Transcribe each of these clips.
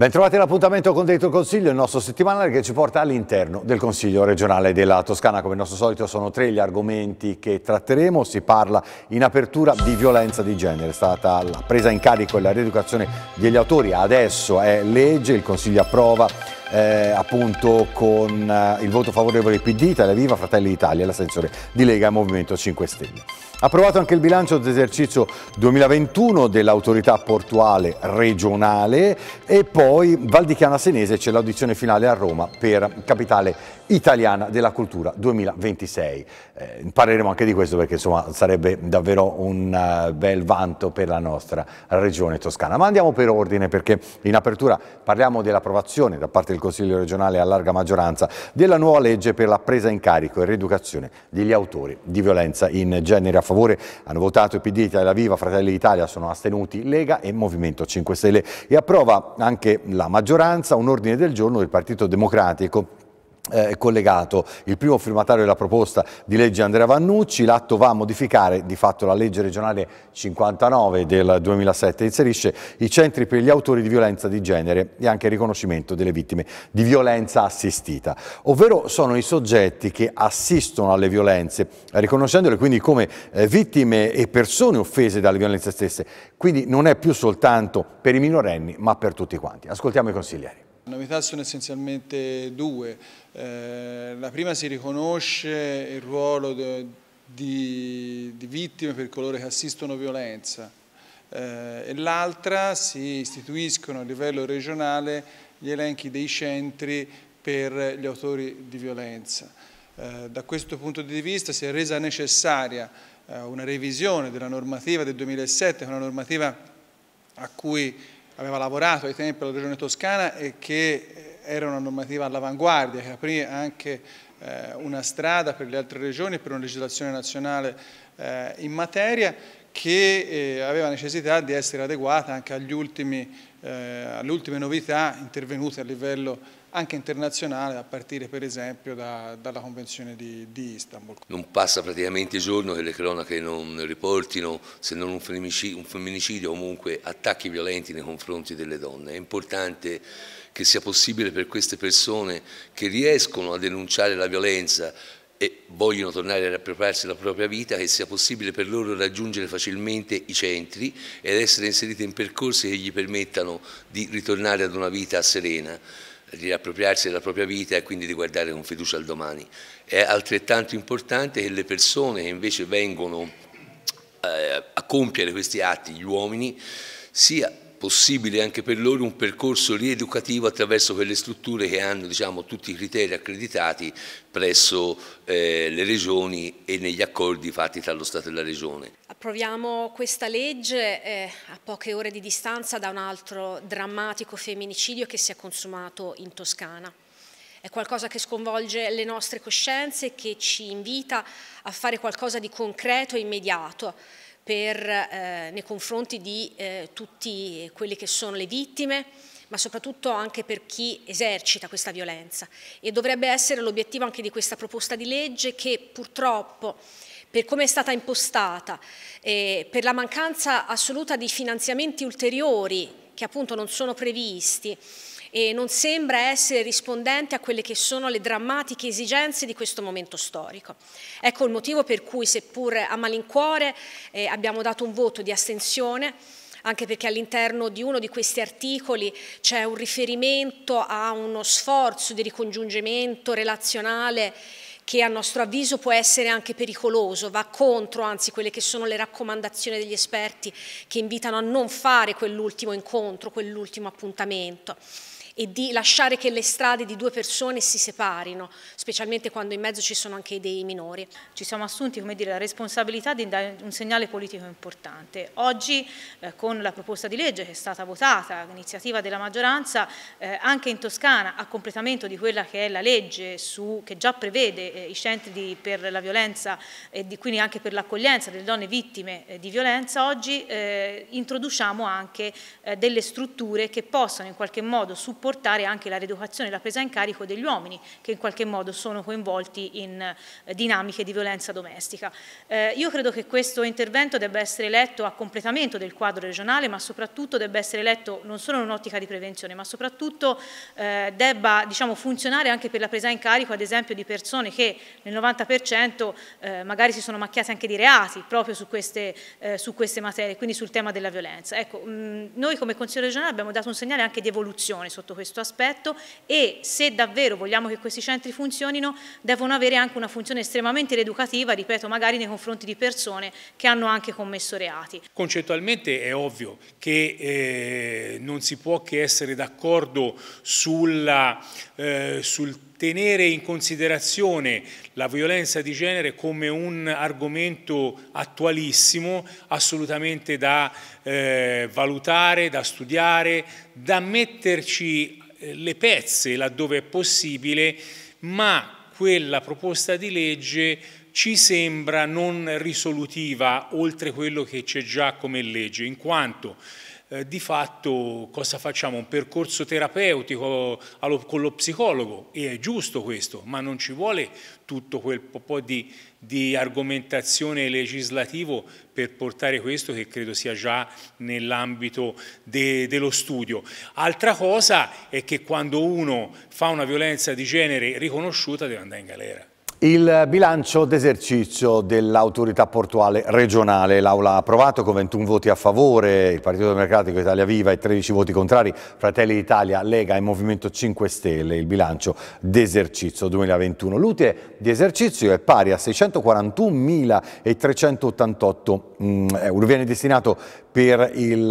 Bentrovati all'appuntamento con Dentro Consiglio, il nostro settimanale che ci porta all'interno del Consiglio regionale della Toscana. Come al nostro solito sono tre gli argomenti che tratteremo. Si parla in apertura di violenza di genere, è stata la presa in carico e la rieducazione degli autori, adesso è legge, il Consiglio approva eh, appunto con eh, il voto favorevole PD, Italia Viva, Fratelli d'Italia, l'assenzione di Lega e Movimento 5 Stelle. Approvato anche il bilancio d'esercizio 2021 dell'autorità portuale regionale e poi Val di Chiana Senese c'è l'audizione finale a Roma per Capitale Italiana della Cultura 2026. Eh, parleremo anche di questo perché insomma sarebbe davvero un uh, bel vanto per la nostra regione toscana. Ma andiamo per ordine perché in apertura parliamo dell'approvazione da parte del Consiglio regionale a larga maggioranza della nuova legge per la presa in carico e rieducazione degli autori di violenza in genere. A favore hanno votato PD, Italia Viva, Fratelli d'Italia, sono astenuti Lega e Movimento 5 Stelle e approva anche la maggioranza un ordine del giorno del Partito Democratico eh, collegato il primo firmatario della proposta di legge Andrea Vannucci, l'atto va a modificare di fatto la legge regionale 59 del 2007 inserisce i centri per gli autori di violenza di genere e anche il riconoscimento delle vittime di violenza assistita, ovvero sono i soggetti che assistono alle violenze, riconoscendole quindi come eh, vittime e persone offese dalle violenze stesse, quindi non è più soltanto per i minorenni ma per tutti quanti. Ascoltiamo i consiglieri. Le novità sono essenzialmente due. Eh, la prima si riconosce il ruolo di, di vittime per coloro che assistono violenza eh, e l'altra si istituiscono a livello regionale gli elenchi dei centri per gli autori di violenza. Eh, da questo punto di vista si è resa necessaria eh, una revisione della normativa del 2007, una normativa a cui aveva lavorato ai tempi alla Regione Toscana e che eh, era una normativa all'avanguardia, che aprì anche eh, una strada per le altre regioni e per una legislazione nazionale eh, in materia che eh, aveva necessità di essere adeguata anche ultimi, eh, alle ultime novità intervenute a livello anche internazionale, a partire per esempio da, dalla Convenzione di, di, Istanbul. Non passa praticamente giorno che le cronache non riportino, se non un femminicidio, un femminicidio comunque attacchi violenti nei confronti delle donne. È importante che sia possibile per queste persone che riescono a denunciare la violenza e vogliono tornare a riappropriarsi della propria vita, che sia possibile per loro raggiungere facilmente i centri ed essere inseriti in percorsi che gli permettano di ritornare ad una vita serena di riappropriarsi della propria vita e quindi di guardare con fiducia al domani. È altrettanto importante che le persone che invece vengono eh, a compiere questi atti, gli uomini, sia possibile anche per loro un percorso rieducativo attraverso quelle strutture che hanno diciamo, tutti i criteri accreditati presso eh, le regioni e negli accordi fatti tra lo Stato e la regione. Approviamo questa legge eh, a poche ore di distanza da un altro drammatico femminicidio che si è consumato in Toscana. È qualcosa che sconvolge le nostre coscienze e che ci invita a fare qualcosa di concreto e immediato per, eh, nei confronti di eh, tutte quelle che sono le vittime, ma soprattutto anche per chi esercita questa violenza. E dovrebbe essere l'obiettivo anche di questa proposta di legge che purtroppo per come è stata impostata, eh, per la mancanza assoluta di finanziamenti ulteriori che appunto non sono previsti, e non sembra essere rispondente a quelle che sono le drammatiche esigenze di questo momento storico. Ecco il motivo per cui, seppur a malincuore, eh, abbiamo dato un voto di astensione anche perché all'interno di uno di questi articoli c'è un riferimento a uno sforzo di ricongiungimento relazionale che a nostro avviso può essere anche pericoloso, va contro anzi quelle che sono le raccomandazioni degli esperti che invitano a non fare quell'ultimo incontro, quell'ultimo appuntamento e di lasciare che le strade di due persone si separino, specialmente quando in mezzo ci sono anche dei minori. Ci siamo assunti dire, la responsabilità di dare un segnale politico importante. Oggi eh, con la proposta di legge che è stata votata, l'iniziativa della maggioranza, eh, anche in Toscana a completamento di quella che è la legge su, che già prevede eh, i centri di, per la violenza e di, quindi anche per l'accoglienza delle donne vittime eh, di violenza, oggi eh, introduciamo anche eh, delle strutture che possano in qualche modo supportare portare anche la reeducazione e la presa in carico degli uomini che in qualche modo sono coinvolti in eh, dinamiche di violenza domestica. Eh, io credo che questo intervento debba essere letto a completamento del quadro regionale, ma soprattutto debba essere letto non solo in un'ottica di prevenzione, ma soprattutto eh, debba diciamo, funzionare anche per la presa in carico, ad esempio, di persone che nel 90% eh, magari si sono macchiate anche di reati proprio su queste, eh, su queste materie, quindi sul tema della violenza. Ecco, mh, mm, noi come Consiglio regionale abbiamo dato un segnale anche di evoluzione sotto sotto questo aspetto e se davvero vogliamo che questi centri funzionino devono avere anche una funzione estremamente rieducativa, ripeto, magari nei confronti di persone che hanno anche commesso reati. Concettualmente è ovvio che eh, non si può che essere d'accordo eh, sul tenere in considerazione la violenza di genere come un argomento attualissimo, assolutamente da eh, valutare, da studiare, da metterci eh, le pezze laddove è possibile, ma quella proposta di legge ci sembra non risolutiva oltre quello che c'è già come legge, in quanto eh, di fatto cosa facciamo? Un percorso terapeutico allo, con lo psicologo e è giusto questo, ma non ci vuole tutto quel po' di, di argomentazione legislativo per portare questo che credo sia già nell'ambito de, dello studio. Altra cosa è che quando uno fa una violenza di genere riconosciuta deve andare in galera. Il bilancio d'esercizio dell'autorità portuale regionale, l'Aula ha approvato con 21 voti a favore, il Partito Democratico Italia Viva e 13 voti contrari, Fratelli d'Italia, Lega e Movimento 5 Stelle, il bilancio d'esercizio 2021. L'utile di esercizio è pari a 641.388 mm, euro, viene destinato per il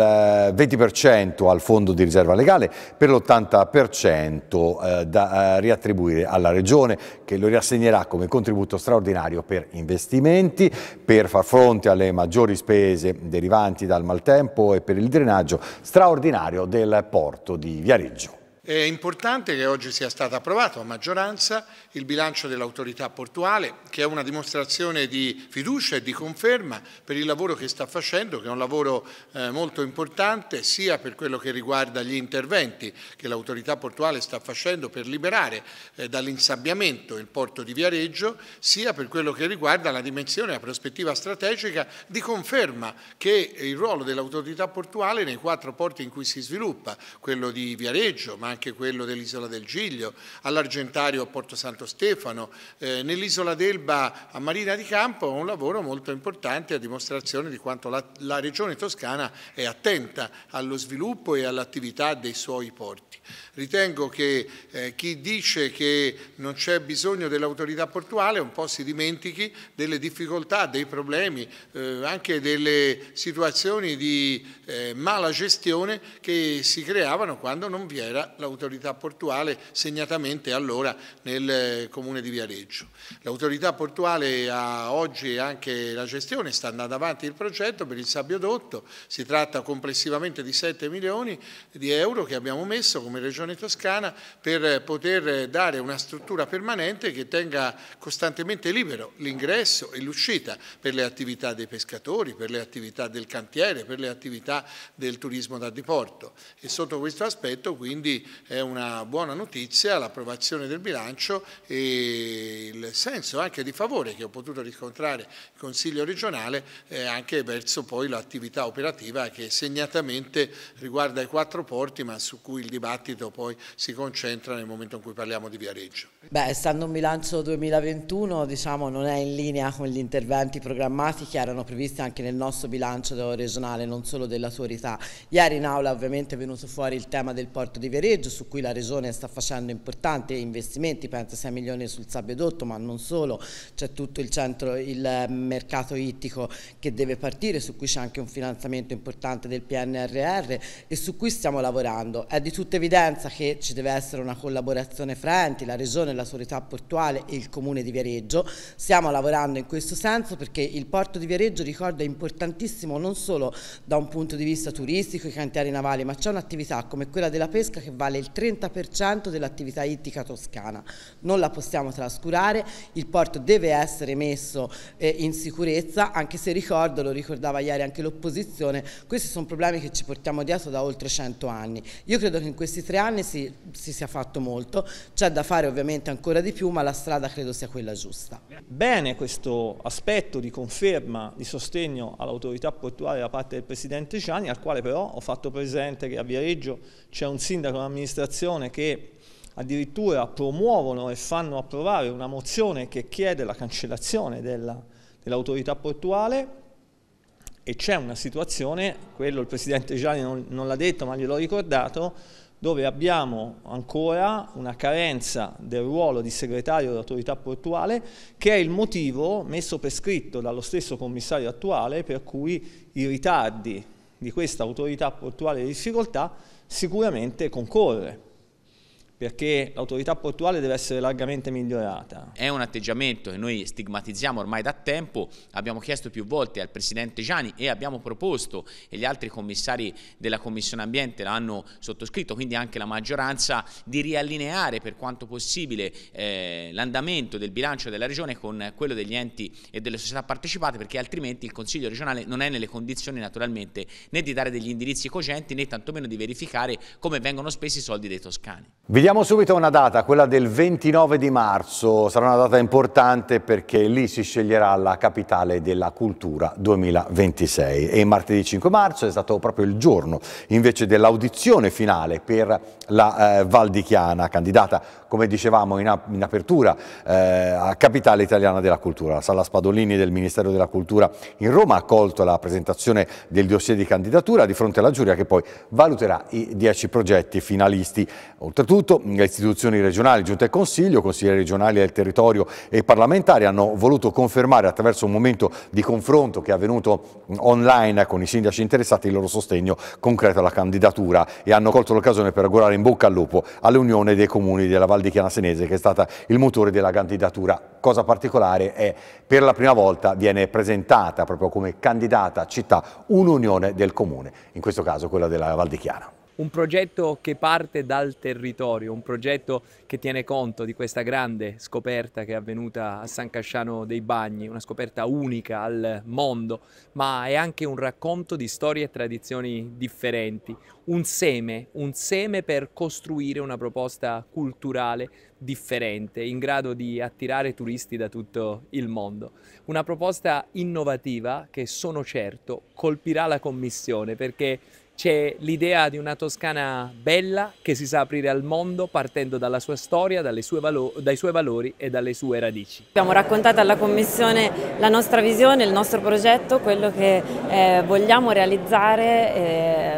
20% eh, al fondo di riserva legale, per l'80% eh, da eh, riattribuire alla Regione che lo riassegnerà come contributo straordinario per investimenti, per far fronte alle maggiori spese derivanti dal maltempo e per il drenaggio straordinario del porto di Viareggio. È importante che oggi sia stato approvato a maggioranza il bilancio dell'autorità portuale, che è una dimostrazione di fiducia e di conferma per il lavoro che sta facendo, che è un lavoro eh, molto importante sia per quello che riguarda gli interventi che l'autorità portuale sta facendo per liberare eh, dall'insabbiamento il porto di Viareggio, sia per quello che riguarda la dimensione e la prospettiva strategica di conferma che il ruolo dell'autorità portuale nei quattro porti in cui si sviluppa, quello di Viareggio, ma anche anche quello dell'isola del Giglio, all'Argentario a Porto Santo Stefano, eh, nell'isola d'Elba a Marina di Campo, un lavoro molto importante a dimostrazione di quanto la, la regione toscana è attenta allo sviluppo e all'attività dei suoi porti. Ritengo che eh, chi dice che non c'è bisogno dell'autorità portuale un po' si dimentichi delle difficoltà, dei problemi, eh, anche delle situazioni di eh, mala gestione che si creavano quando non vi era l'autorità portuale, segnatamente allora nel eh, comune di Viareggio. L'autorità portuale ha oggi anche la gestione, sta andando avanti il progetto per il sabbio dotto, si tratta complessivamente di 7 milioni di euro che abbiamo messo come Regione Toscana per poter dare una struttura permanente che tenga costantemente libero l'ingresso e l'uscita per le attività dei pescatori, per le attività del cantiere, per le attività del turismo da diporto e sotto questo aspetto quindi è una buona notizia l'approvazione del bilancio e il senso anche di favore che ho potuto riscontrare il Consiglio regionale anche verso poi l'attività operativa che segnatamente riguarda i quattro porti ma su cui il dibattito poi si concentra nel momento in cui parliamo di Viareggio. Beh, essendo un bilancio 2021 diciamo non è in linea con gli interventi programmati che erano previsti anche nel nostro bilancio regionale non solo dell'autorità. Ieri in aula ovviamente è venuto fuori il tema del porto di Viareggio Seveggio su cui la Regione sta facendo importanti investimenti, penso 6 milioni sul Sabedotto ma non solo, c'è tutto il, centro, il ehm, mercato ittico che deve partire, su cui c'è anche un finanziamento importante del PNRR e su cui stiamo lavorando. È di tutta evidenza che ci deve essere una collaborazione fra enti, la Regione, la solità portuale e il Comune di Viareggio, stiamo lavorando in questo senso perché il porto di Viareggio ricordo è importantissimo non solo da un punto di vista turistico, i cantieri navali, ma c'è un'attività come quella della pesca che va vale il 30% dell'attività ittica toscana. Non la possiamo trascurare, il porto deve essere messo eh, in sicurezza, anche se ricordo, lo ricordava ieri anche l'opposizione, questi sono problemi che ci portiamo dietro da oltre 100 anni. Io credo che in questi tre anni si, si sia fatto molto, c'è da fare ovviamente ancora di più, ma la strada credo sia quella giusta. Bene questo aspetto di conferma, di sostegno all'autorità portuale da parte del Presidente Gianni, al quale però ho fatto presente che a Viareggio c'è un sindaco amministrativo amministrazione che addirittura promuovono e fanno approvare una mozione che chiede la cancellazione dell'autorità portuale e c'è una situazione, quello il Presidente Gianni non, non l'ha detto ma gliel'ho ricordato, dove abbiamo ancora una carenza del ruolo di segretario dell'autorità portuale che è il motivo messo per scritto dallo stesso commissario attuale per cui i ritardi di questa autorità portuale di difficoltà sicuramente concorre perché l'autorità portuale deve essere largamente migliorata. È un atteggiamento che noi stigmatizziamo ormai da tempo, abbiamo chiesto più volte al Presidente Gianni e abbiamo proposto e gli altri commissari della Commissione Ambiente l'hanno sottoscritto, quindi anche la maggioranza, di riallineare per quanto possibile eh, l'andamento del bilancio della Regione con quello degli enti e delle società partecipate perché altrimenti il Consiglio regionale non è nelle condizioni naturalmente né di dare degli indirizzi cogenti né tantomeno di verificare come vengono spesi i soldi dei toscani. Vediamo Diamo subito una data, quella del 29 di marzo, sarà una data importante perché lì si sceglierà la capitale della cultura 2026 e martedì 5 marzo è stato proprio il giorno invece dell'audizione finale per la eh, Val di Chiana, candidata come dicevamo in, ap in apertura eh, a capitale italiana della cultura. La Sala Spadolini del Ministero della Cultura in Roma ha accolto la presentazione del dossier di candidatura di fronte alla giuria che poi valuterà i 10 progetti finalisti. Oltretutto le istituzioni regionali, Giunta e Consiglio, consiglieri regionali del territorio e parlamentari hanno voluto confermare attraverso un momento di confronto che è avvenuto online con i sindaci interessati il loro sostegno concreto alla candidatura e hanno colto l'occasione per augurare in bocca al lupo all'Unione dei Comuni della Val di Chiana Senese che è stata il motore della candidatura. Cosa particolare è per la prima volta viene presentata proprio come candidata città un'unione del comune, in questo caso quella della Val di Chiana un progetto che parte dal territorio, un progetto che tiene conto di questa grande scoperta che è avvenuta a San Casciano dei Bagni, una scoperta unica al mondo, ma è anche un racconto di storie e tradizioni differenti, un seme, un seme per costruire una proposta culturale differente, in grado di attirare turisti da tutto il mondo. Una proposta innovativa che sono certo colpirà la Commissione perché c'è l'idea di una Toscana bella che si sa aprire al mondo partendo dalla sua storia, sue dai suoi valori e dalle sue radici. Abbiamo raccontato alla Commissione la nostra visione, il nostro progetto, quello che eh, vogliamo realizzare. Eh,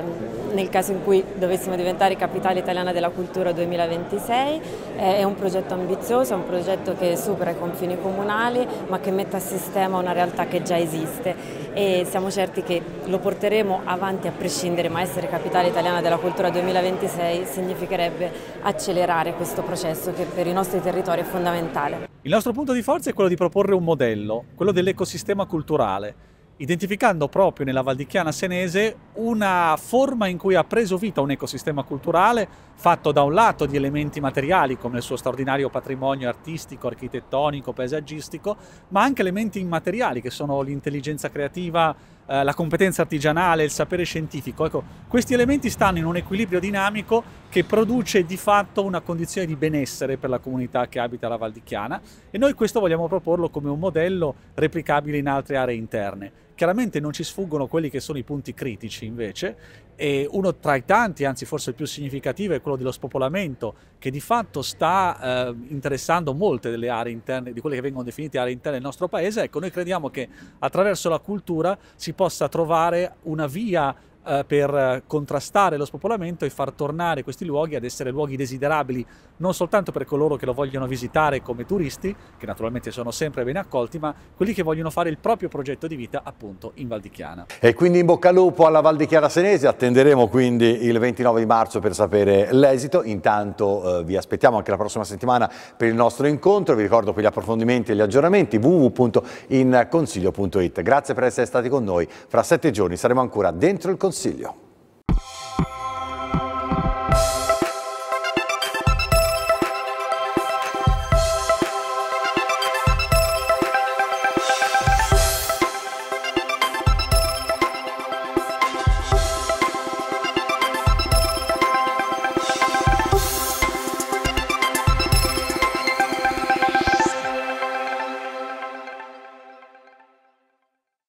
nel caso in cui dovessimo diventare capitale italiana della cultura 2026. Eh, è un progetto ambizioso, è un progetto che supera i confini comunali ma che mette a sistema una realtà che già esiste e siamo certi che lo porteremo avanti a prescindere, ma essere capitale italiana della cultura 2026 significherebbe accelerare questo processo che per i nostri territori è fondamentale. Il nostro punto di forza è quello di proporre un modello, quello dell'ecosistema culturale identificando proprio nella Valdichiana senese una forma in cui ha preso vita un ecosistema culturale fatto da un lato di elementi materiali come il suo straordinario patrimonio artistico, architettonico, paesaggistico, ma anche elementi immateriali che sono l'intelligenza creativa, eh, la competenza artigianale, il sapere scientifico. Ecco, questi elementi stanno in un equilibrio dinamico che produce di fatto una condizione di benessere per la comunità che abita la Valdichiana e noi questo vogliamo proporlo come un modello replicabile in altre aree interne. Chiaramente non ci sfuggono quelli che sono i punti critici invece e uno tra i tanti, anzi forse il più significativo, è quello dello spopolamento che di fatto sta eh, interessando molte delle aree interne, di quelle che vengono definite aree interne del nostro paese. Ecco, noi crediamo che attraverso la cultura si possa trovare una via eh, per contrastare lo spopolamento e far tornare questi luoghi ad essere luoghi desiderabili non soltanto per coloro che lo vogliono visitare come turisti, che naturalmente sono sempre ben accolti, ma quelli che vogliono fare il proprio progetto di vita appunto in Val di Chiana. E quindi in bocca al lupo alla Val Valdichiana Senese, attenderemo quindi il 29 di marzo per sapere l'esito, intanto eh, vi aspettiamo anche la prossima settimana per il nostro incontro, vi ricordo per gli approfondimenti e gli aggiornamenti www.inconsiglio.it. Grazie per essere stati con noi, fra sette giorni saremo ancora dentro il Consiglio Concilio.